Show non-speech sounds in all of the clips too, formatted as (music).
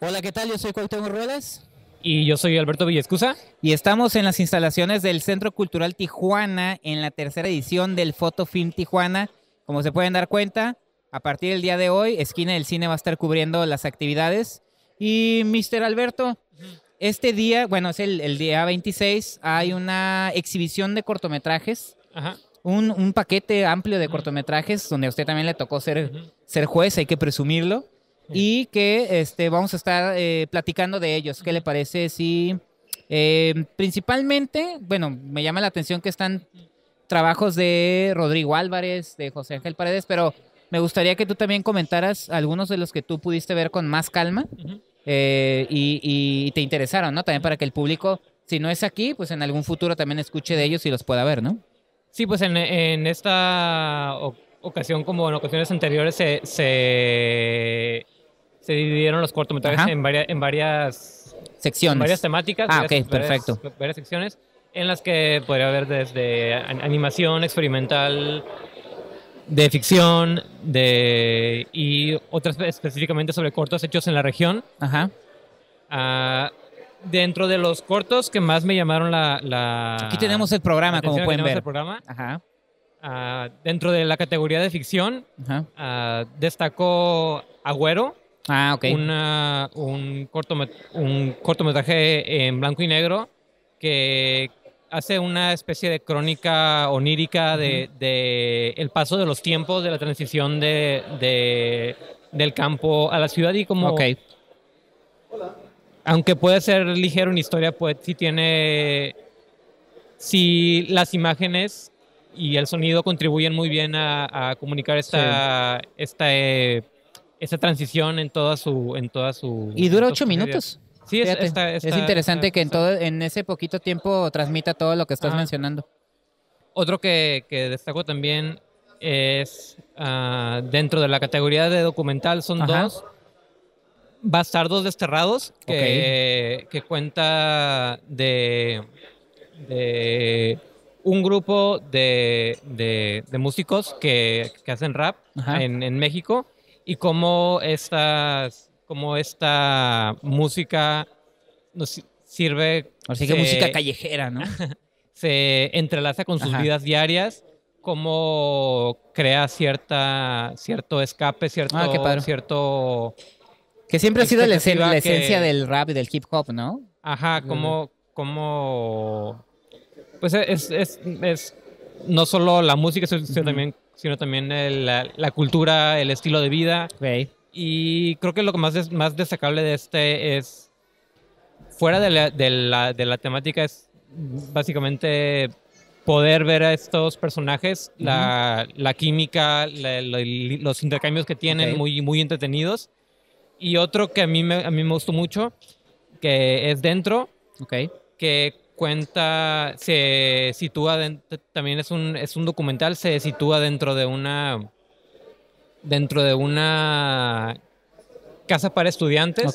Hola, ¿qué tal? Yo soy Cuauhtémoc Ruelas. Y yo soy Alberto Villescusa. Y estamos en las instalaciones del Centro Cultural Tijuana en la tercera edición del Fotofilm Tijuana. Como se pueden dar cuenta, a partir del día de hoy, Esquina del Cine va a estar cubriendo las actividades. Y, Mr. Alberto, este día, bueno, es el, día 26, hay una exhibición de cortometrajes. Un, un, paquete amplio de cortometrajes donde a usted también le tocó ser, ser juez, hay que presumirlo y que este, vamos a estar eh, platicando de ellos. ¿Qué le parece sí eh, principalmente, bueno, me llama la atención que están trabajos de Rodrigo Álvarez, de José Ángel Paredes, pero me gustaría que tú también comentaras algunos de los que tú pudiste ver con más calma eh, y, te interesaron, ¿no? También para que el público, si no es aquí, pues en algún futuro también escuche de ellos y los pueda ver, ¿no? Sí, pues en, esta ocasión, como en ocasiones anteriores, se se dividieron los cortometrajes en varias, en varias secciones. varias temáticas. Ah, ok, perfecto. Varias, secciones en las que podría haber desde animación experimental, de ficción, de y otras específicamente sobre cortos hechos en la región. Ajá. Ah, dentro de los cortos que más me llamaron la... Aquí tenemos el programa, como pueden ver. El programa. Ajá. Ah, dentro de la categoría de ficción, ah, destacó Agüero, Ah, ok. un, cortometraje en blanco y negro que hace una especie de crónica onírica de, de, el paso de los tiempos, de la transición de, del campo a la ciudad y como... Aunque puede ser ligero en historia, pues sí tiene... Si las imágenes y el sonido contribuyen muy bien a, comunicar esta, esta eh, esa transición en toda su... En toda su y dura ocho minutos. Sí, es, es interesante que en, todo, en ese poquito tiempo transmita todo lo que estás mencionando. Otro que, que, destaco también es ah, dentro de la categoría de documental son dos. Bastardos Desterrados, que, que cuenta de, de, un grupo de, músicos que, hacen rap en, en, México y cómo, estas, cómo esta música nos sirve. Así que música callejera, ¿no? (laughs) se entrelaza con sus vidas diarias, cómo crea cierta, cierto escape, cierto. Ah, qué cierto que siempre ha sido la, esencia del rap y del hip hop, ¿no? Ajá, como. como pues es, no solo la música, sino también sino también la, cultura, el estilo de vida. Okay. Y creo que lo más, más destacable de este es, fuera de la, de la, temática, es básicamente poder ver a estos personajes, la, la, química, los intercambios que tienen, muy, muy entretenidos. Y otro que a mí, me, a mí me gustó mucho, que es Dentro, okay. que cuenta, se sitúa, dentro, también es un, es un documental, se sitúa dentro de una, dentro de una casa para estudiantes.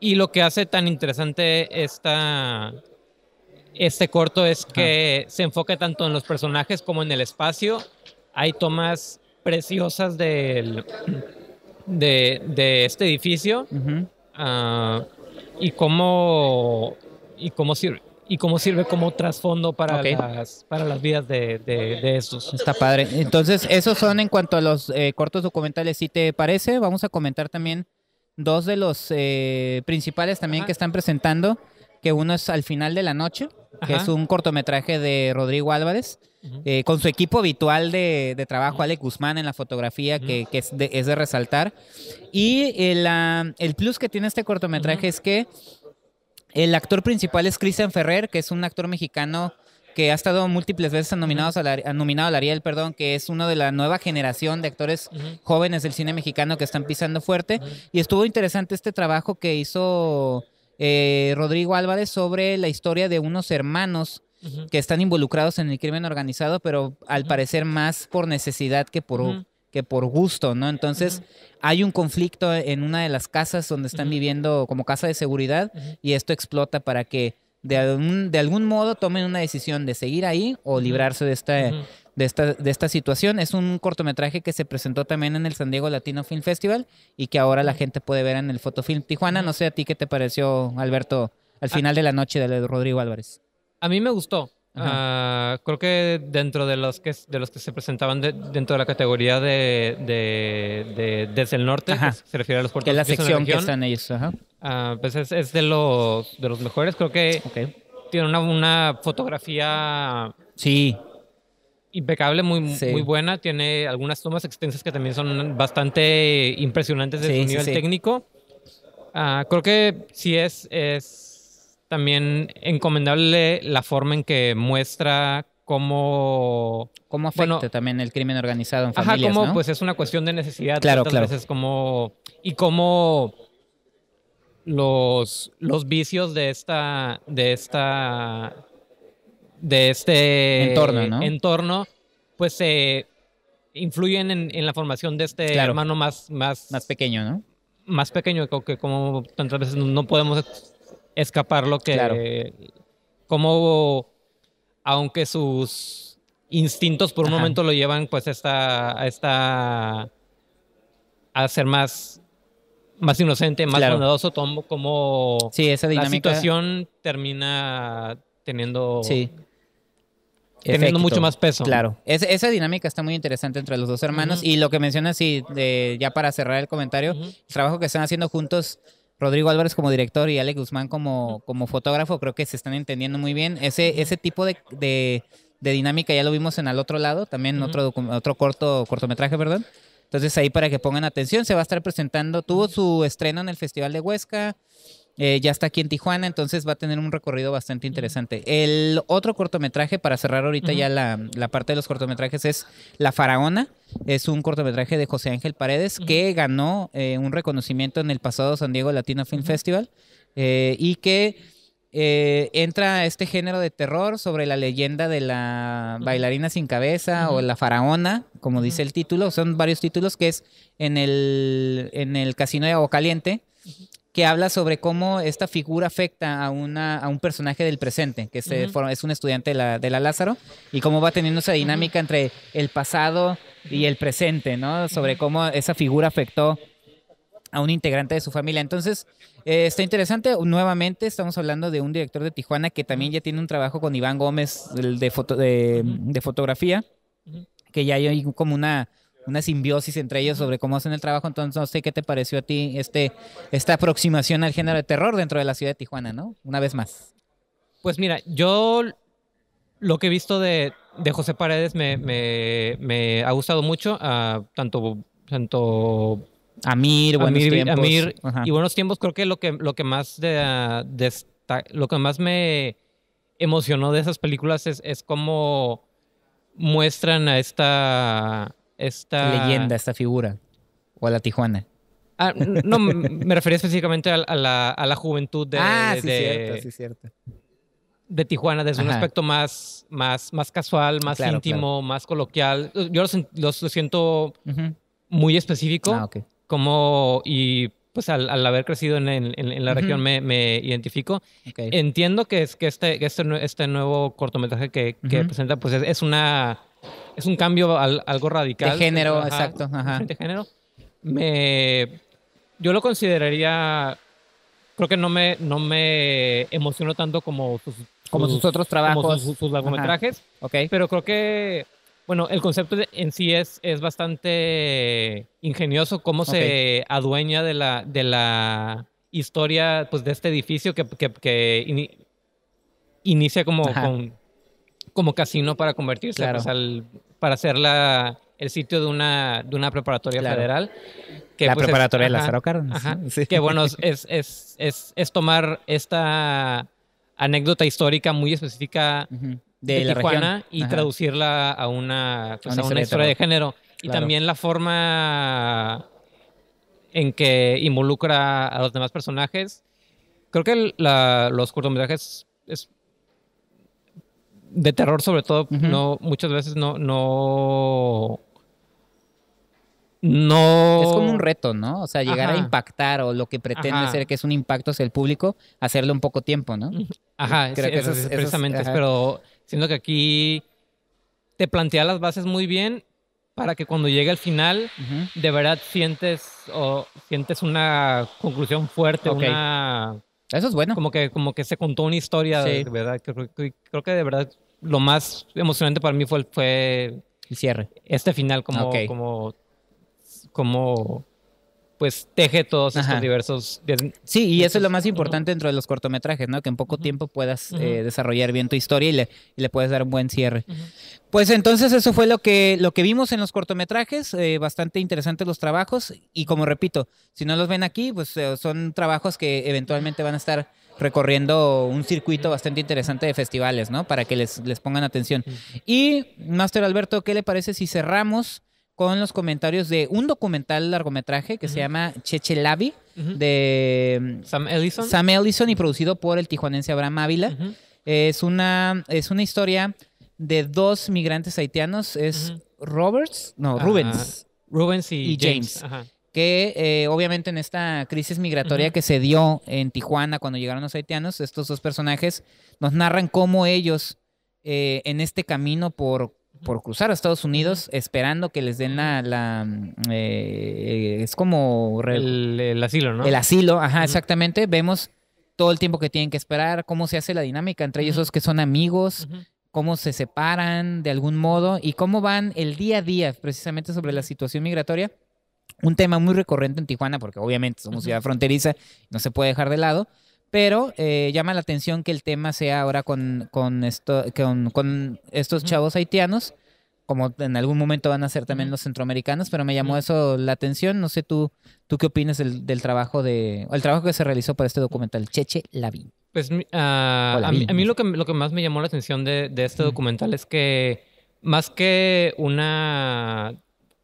Y lo que hace tan interesante esta, este corto es que se enfoca tanto en los personajes como en el espacio. Hay tomas preciosas del, de, este edificio ah, y cómo y cómo sirve y cómo sirve como trasfondo para, las, para las vidas de, de, estos. Está padre. Entonces, esos son en cuanto a los eh, cortos documentales. Si te parece, vamos a comentar también dos de los eh, principales también que están presentando, que uno es Al final de la noche, que es un cortometraje de Rodrigo Álvarez. Eh, con su equipo habitual de, trabajo, Ale Guzmán en la fotografía, que, es, de, resaltar. Y el, el, plus que tiene este cortometraje es que el actor principal es Cristian Ferrer, que es un actor mexicano que ha estado múltiples veces nominado a nominado al Ariel, perdón, que es uno de la nueva generación de actores jóvenes del cine mexicano que están pisando fuerte. Y estuvo interesante este trabajo que hizo eh, Rodrigo Álvarez sobre la historia de unos hermanos que están involucrados en el crimen organizado, pero al parecer más por necesidad que por que por gusto, ¿no? Entonces, hay un conflicto en una de las casas donde están viviendo como casa de seguridad y esto explota para que de algún, modo tomen una decisión de seguir ahí o librarse de esta, de, esta, de esta situación. Es un cortometraje que se presentó también en el San Diego Latino Film Festival y que ahora la gente puede ver en el Fotofilm Tijuana. No sé a ti qué te pareció, Alberto, al final de la noche de Rodrigo Álvarez. A mí me gustó. Ah, creo que dentro de los que, de los que se presentaban dentro de la categoría de, desde el norte, se refiere a los puertos que la sección que están ellos. Ah, pues es, de, los, de los mejores. Creo que tiene una, fotografía sí. impecable, muy, muy buena. Tiene algunas tomas extensas que también son bastante impresionantes desde sí, nivel técnico. Ah, creo que sí es también encomendable la forma en que muestra cómo... Cómo afecta también el crimen organizado en familias, Ajá, cómo, pues es una cuestión de necesidad. Claro, claro. como, y cómo los, los vicios de esta... De esta de este entorno, ¿no? entorno pues se influyen en, la formación de este hermano más, más... Más pequeño, ¿no? Más pequeño, que como tantas veces no podemos escapar lo que... Claro. Como, aunque sus instintos por un momento lo llevan pues esta, a esta... a ser más más inocente, más bondadoso, como sí, esa la situación termina teniendo sí. teniendo mucho más peso. Claro, esa dinámica está muy interesante entre los dos hermanos y lo que mencionas y ya para cerrar el comentario, el trabajo que están haciendo juntos Rodrigo Álvarez como director y Alex Guzmán como, como fotógrafo, creo que se están entendiendo muy bien. Ese, ese tipo de, de, dinámica ya lo vimos en Al Otro Lado, también en otro, otro corto, cortometraje, perdón. Entonces ahí para que pongan atención, se va a estar presentando, tuvo su estreno en el Festival de Huesca, eh, ya está aquí en Tijuana, entonces va a tener un recorrido bastante interesante. El otro cortometraje, para cerrar ahorita ya la, parte de los cortometrajes, es La Faraona. Es un cortometraje de José Ángel Paredes que ganó eh, un reconocimiento en el pasado San Diego Latino Film Festival eh, y que entra este género de terror sobre la leyenda de la bailarina sin cabeza o la faraona, como dice el título. Son varios títulos que es en el, en el casino de Agua Caliente que habla sobre cómo esta figura afecta a, una, a un personaje del presente, que es un estudiante de la, Lázaro, y cómo va teniendo esa dinámica entre el pasado y el presente, ¿no? Sobre cómo esa figura afectó a un integrante de su familia. Entonces, eh, está interesante. Nuevamente, estamos hablando de un director de Tijuana que también ya tiene un trabajo con Iván Gómez de, foto, de, de fotografía, que ya hay como una una simbiosis entre ellos sobre cómo hacen el trabajo. Entonces, no sé qué te pareció a ti este, esta aproximación al género de terror dentro de la ciudad de Tijuana, ¿no? Una vez más. Pues mira, yo lo que he visto de, José Paredes me, ha gustado mucho, ah, tanto, tanto Amir, Buenos Tiempos. Amir y Buenos Tiempos, creo que lo que, lo que más lo que más me emocionó de esas películas es, es cómo muestran a esta esta leyenda, esta figura, o a la Tijuana. Ah, no, me refería específicamente a, la, juventud de, ah, de Tijuana desde un aspecto más, más, más casual, más íntimo, más coloquial. Yo los, siento muy específico, ah, como y pues al, haber crecido en, la región me, identifico. Entiendo que, es, que, este, este, este, nuevo cortometraje que, presenta pues es una es un cambio algo radical. De género, exacto. De género. yo lo consideraría, creo que no me, no me emociono tanto como sus, como sus, otros trabajos. Como sus, largometrajes. Okay. Pero creo que, bueno, el concepto en sí es, es bastante ingenioso, cómo se adueña de la, de la historia pues, de este edificio que, inicia como como casino para convertirse pues, para hacer el sitio de una, de una preparatoria federal. Que, la pues, preparatoria de Lázaro Cárdenas. Que bueno, (laughs) es, es, es, tomar esta anécdota histórica muy específica de, Tijuana y traducirla a una, pues, una, historia, de, género. Y también la forma en que involucra a los demás personajes. Creo que los cortometrajes es de terror sobre todo, no, muchas veces no, no, no... Es como un reto, ¿no? O sea, llegar a impactar o lo que pretende hacer que es un impacto hacia el público, hacerlo un poco tiempo, ¿no? Ajá, Creo eso, es, precisamente, pero siento que aquí te plantea las bases muy bien para que cuando llegue al final, de verdad sientes o sientes una conclusión fuerte, una... Eso es bueno. Como que, como que se contó una historia, de verdad. creo, que de verdad lo más emocionante para mí fue, el cierre. Este final, como, como, pues teje todos estos diversos. Sí, y eso es lo más importante dentro de los cortometrajes, ¿no? Que en poco tiempo puedas eh, desarrollar bien tu historia y le, puedes dar un buen cierre. Pues entonces eso fue lo que, lo que vimos en los cortometrajes, eh, bastante interesantes los trabajos y como repito, si no los ven aquí, pues eh, son trabajos que eventualmente van a estar recorriendo un circuito bastante interesante de festivales, ¿no? Para que les, pongan atención. Y, Master Alberto, ¿qué le parece si cerramos con los comentarios de un documental largometraje que se llama Cheche Lavi, de Sam Ellison. Sam y producido por el tijuanense Abraham Ávila. es, una, es una historia de dos migrantes haitianos, es Roberts, no, Rubens. Rubens y, James que eh, obviamente en esta crisis migratoria que se dio en Tijuana cuando llegaron los haitianos, estos dos personajes nos narran cómo ellos eh, en este camino por, por cruzar a Estados Unidos esperando que les den la... Mm, eh, es como... El, asilo, ¿no? El asilo, ajá, exactamente. Vemos todo el tiempo que tienen que esperar, cómo se hace la dinámica entre ellos los que son amigos cómo se separan de algún modo y cómo van el día a día precisamente sobre la situación migratoria un tema muy recurrente en Tijuana, porque obviamente somos ciudad fronteriza, no se puede dejar de lado, pero eh, llama la atención que el tema sea ahora con, estos chavos haitianos, como en algún momento van a ser también los centroamericanos, pero me llamó eso la atención. No sé tú, tú qué opinas del, trabajo de, el trabajo que se realizó para este documental, Cheche Lavín. Pues ah, a, mí, lo que, más me llamó la atención de, de este documental es que más que una,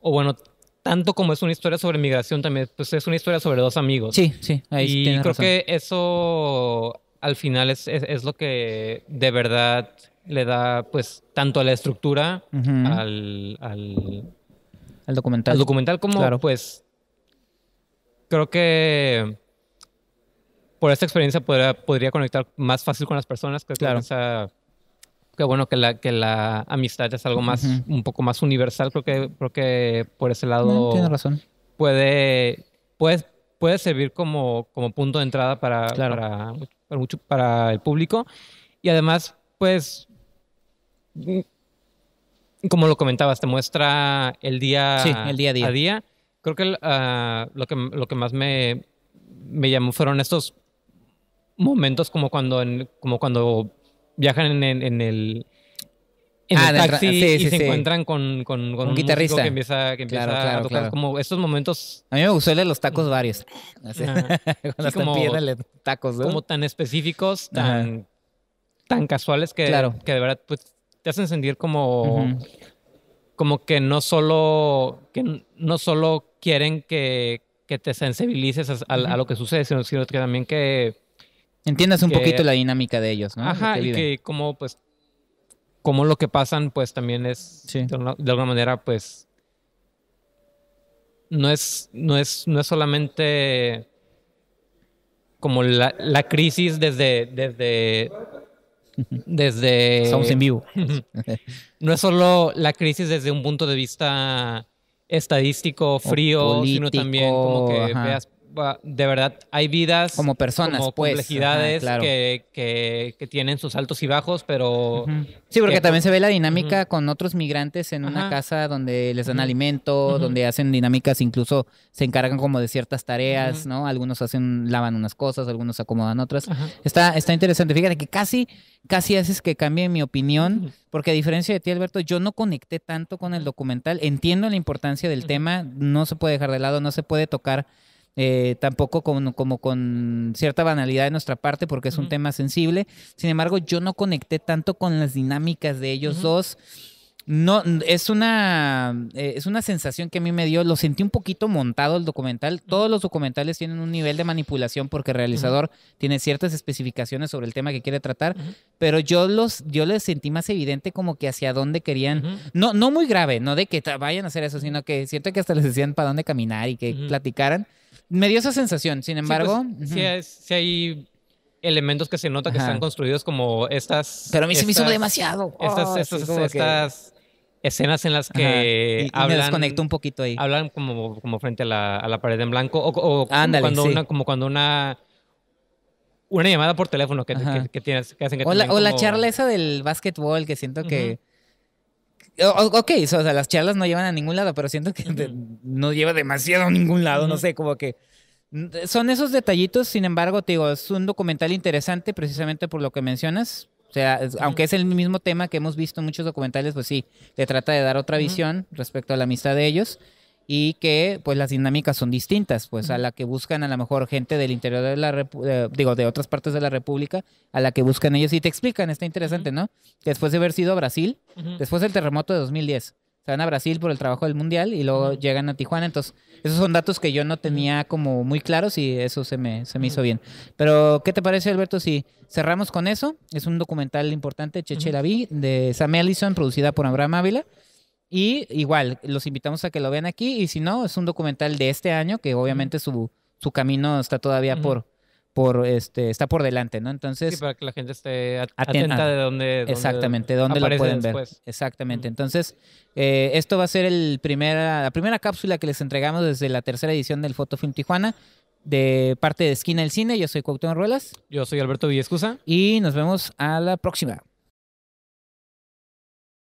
o bueno, tanto como es una historia sobre migración, también pues es una historia sobre dos amigos. Sí, sí, ahí Y creo que eso al final es, lo que de verdad le da pues tanto a la estructura, al, al, documental. Al documental como pues creo que por esta experiencia podría, conectar más fácil con las personas, que claro. Que bueno que la, que la amistad es algo más, un poco más universal. Creo que, creo que por ese lado. tiene razón. Puede, pues puede servir como, como punto de entrada para, para, para, mucho, para el público. Y además, pues. Como lo comentabas, te muestra el día, el día a día. día. Creo que, ah, lo que lo que más me, me llamó fueron estos momentos como cuando, como cuando viajan en, el ah, el taxi y se encuentran con, un, guitarrista que empieza, a tocar como estos momentos. A mí me gustó los tacos varios. Así, (laughs) como, tacos, como tan específicos, tan, tan casuales que, que de verdad pues, te hacen sentir como, como que no solo, que no solo quieren que, te sensibilices a, lo que sucede, sino, sino que también que Entiendas un poquito la dinámica de ellos, ¿no? Ajá, y que como pues, como lo que pasan pues también es, de, alguna manera pues, no es, no es, no es solamente como la, crisis desde, desde (laughs) desde... en vivo. (laughs) no es solo la crisis desde un punto de vista estadístico, frío, sino también como que veas de verdad hay vidas como personas, pues. complejidades que, que, tienen sus altos y bajos, pero... Sí, porque pues también se ve la dinámica con otros migrantes en una casa donde les dan alimento, donde hacen dinámicas, incluso se encargan como de ciertas tareas, ¿no? Algunos hacen, lavan unas cosas, algunos acomodan otras. Está, está interesante. Fíjate que casi, casi haces que cambie mi opinión, porque a diferencia de ti, Alberto, yo no conecté tanto con el documental. Entiendo la importancia del tema, no se puede dejar de lado, no se puede tocar eh, tampoco con, como con cierta banalidad de nuestra parte porque es un tema sensible. Sin embargo, yo no conecté tanto con las dinámicas de ellos dos. No, es una, eh, es una sensación que a mí me dio, lo sentí un poquito montado el documental. Todos los documentales tienen un nivel de manipulación porque el realizador tiene ciertas especificaciones sobre el tema que quiere tratar, pero yo los, yo les sentí más evidente como que hacia dónde querían, no, no muy grave, no de que vayan a hacer eso, sino que siento que hasta les decían para dónde caminar y que platicaran. Me dio esa sensación, sin embargo. Pues, sí, hay elementos que se nota que están construidos como estas. Pero a mí se me hizo demasiado. Oh, estas, escenas en las que y, hablan. Me desconecto un poquito ahí. Hablan como, como frente a la, pared en blanco. O, cuando una, como cuando una. Una llamada por teléfono que, tienes, hacen que O la, o charla esa del básquetbol que siento que. Ok, o sea, las charlas no llevan a ningún lado, pero siento que no lleva demasiado a ningún lado, no sé, como que... Mm, son esos detallitos, sin embargo, te digo, es un documental interesante precisamente por lo que mencionas. O sea, aunque es el mismo tema que hemos visto en muchos documentales, pues sí, te trata de dar otra visión respecto a la amistad de ellos y que pues las dinámicas son distintas, pues a la que buscan a lo mejor gente del interior de la República, digo, de otras partes de la República, a la que buscan ellos y te explican, está interesante, ¿no? Después de haber sido Brasil, después del terremoto de 2010, se van a Brasil por el trabajo del Mundial y luego llegan a Tijuana, entonces esos son datos que yo no tenía como muy claros y eso se me, se me hizo bien. Pero, ¿qué te parece, Alberto, si cerramos con eso? Es un documental importante, Cheche la vi, de Sam Ellison, producida por Abraham Ávila. Y igual, los invitamos a que lo vean aquí. Y si no, es un documental de este año que obviamente su, su camino está todavía por, por este, está por delante, ¿no? Entonces. para que la gente esté atenta, de dónde. exactamente, dónde, lo pueden ver. Exactamente. Entonces, eh, esto va a ser el primera, la primera cápsula que les entregamos desde la tercera edición del Fotofilm Tijuana. De parte de Esquina del Cine, yo soy Cuauhtémoc Ruelas. Yo soy Alberto Villescusa. Y nos vemos a la próxima.